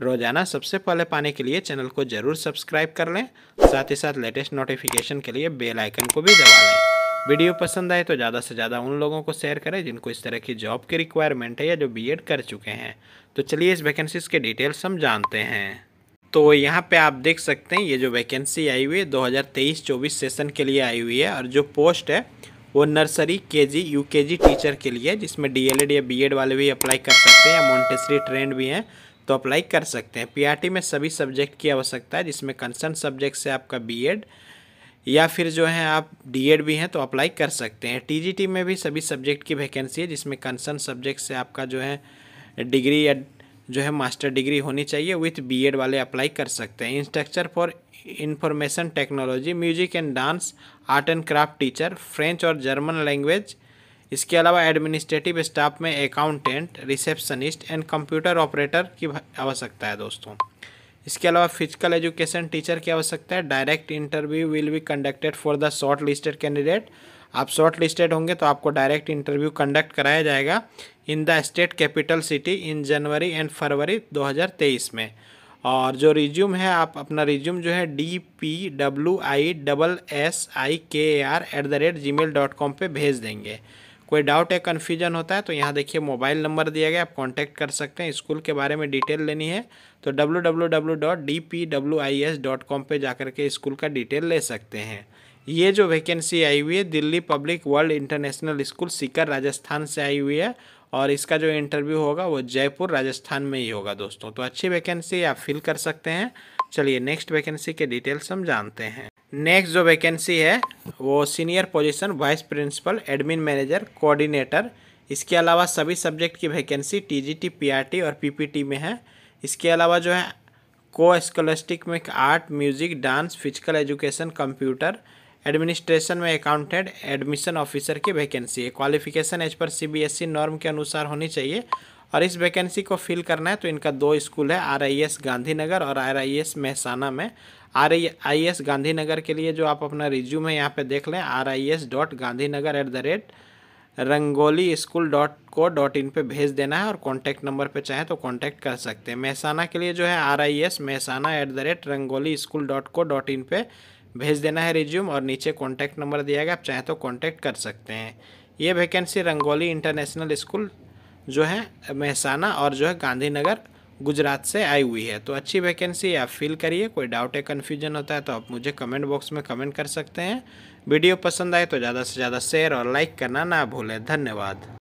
रोज़ाना सबसे पहले पाने के लिए चैनल को ज़रूर सब्सक्राइब कर लें साथ ही साथ लेटेस्ट नोटिफिकेशन के लिए बेल आइकन को भी दबा लें वीडियो पसंद आए तो ज़्यादा से ज़्यादा उन लोगों को शेयर करें जिनको इस तरह की जॉब की रिक्वायरमेंट है या जो बीएड कर चुके हैं तो चलिए इस वैकेंसीज़ के डिटेल्स हम जानते हैं तो यहाँ पे आप देख सकते हैं ये जो वैकेंसी आई हुई है 2023-24 सेशन के लिए आई हुई है और जो पोस्ट है वो नर्सरी केजी यूकेजी टीचर के लिए जिसमें डीएलएड या बीएड वाले भी अप्लाई कर सकते हैं या मोन्टेसरी ट्रेंड भी हैं तो अप्लाई कर सकते हैं पीआरटी में सभी सब्जेक्ट की आवश्यकता है जिसमें कंसर्न सब्जेक्ट से आपका बीएड या फिर जो है आप डीएड भी हैं तो अप्लाई कर सकते हैं टीजीटी में भी सभी सब्जेक्ट की वैकेंसी है जिसमें कंसर्न सब्जेक्ट से आपका जो है डिग्री या जो है मास्टर डिग्री होनी चाहिए विथ बी वाले अप्लाई कर सकते हैं instructor for information technology music and dance art and craft teacher French और जर्मन लैंग्वेज इसके अलावा एडमिनिस्ट्रेटिव स्टाफ में accountant receptionist and computer operator की आवश्यकता है दोस्तों इसके अलावा फिजिकल एजुकेशन टीचर की आवश्यकता है direct interview will be conducted for the shortlisted candidate आप शॉर्ट लिस्टेड होंगे तो आपको डायरेक्ट इंटरव्यू कंडक्ट कराया जाएगा in the state capital city in January and February 2023 में और जो रिज्यूम है आप अपना रिज्यूम जो है D P W I double S I K R at the rate Gmail dot com पर भेज देंगे कोई डाउट या कन्फ्यूजन होता है तो यहाँ देखिए मोबाइल नंबर दिया गया आप कॉन्टैक्ट कर सकते हैं स्कूल के बारे में डिटेल लेनी है तो www.dpwis.com पे जाकर के स्कूल का डिटेल ले सकते हैं ये जो वैकेंसी आई हुई है Delhi public world international school Sikar Rajasthan से आई हुई है और इसका जो इंटरव्यू होगा वो जयपुर राजस्थान में ही होगा दोस्तों तो अच्छी वैकेंसी आप फिल कर सकते हैं चलिए नेक्स्ट वैकेंसी के डिटेल्स हम जानते हैं नेक्स्ट जो वैकेंसी है वो senior position vice principal admin manager coordinator इसके अलावा सभी सब्जेक्ट की वैकेंसी टीजीटी पीआरटी और पीपीटी में है इसके अलावा जो है को स्कॉलस्टिक में art music dance physical education computer administration में अकाउंटेंट एडमिशन ऑफिसर की वैकेंसी है qualification as per C norm के अनुसार होनी चाहिए और इस वैकेंसी को फिल करना है तो इनका दो स्कूल है आरआईएस गांधीनगर और आरआईएस मेहसाना में आर आई एस गांधीनगर के लिए जो आप अपना रिज्यूम है यहाँ पे देख लें R I S dot Gandhinagar at the rate Rangoli school dot co dot in पर भेज देना है और कॉन्टैक्ट नंबर पे चाहें तो कॉन्टैक्ट कर सकते हैं महसाना के लिए जो है R I S Mehsana at the rate Rangoli school dot co dot in पर भेज देना है रिज्यूम और नीचे कॉन्टैक्ट नंबर दिया गया आप चाहें तो कॉन्टैक्ट कर सकते हैं ये वैकेंसी रंगोली इंटरनेशनल स्कूल जो है महसाना और जो है गांधीनगर गुजरात से आई हुई है तो अच्छी वैकेंसी आप फील करिए कोई डाउट या कन्फ्यूजन होता है तो आप मुझे कमेंट बॉक्स में कमेंट कर सकते हैं वीडियो पसंद आए तो ज़्यादा से ज़्यादा शेयर और लाइक करना ना भूलें धन्यवाद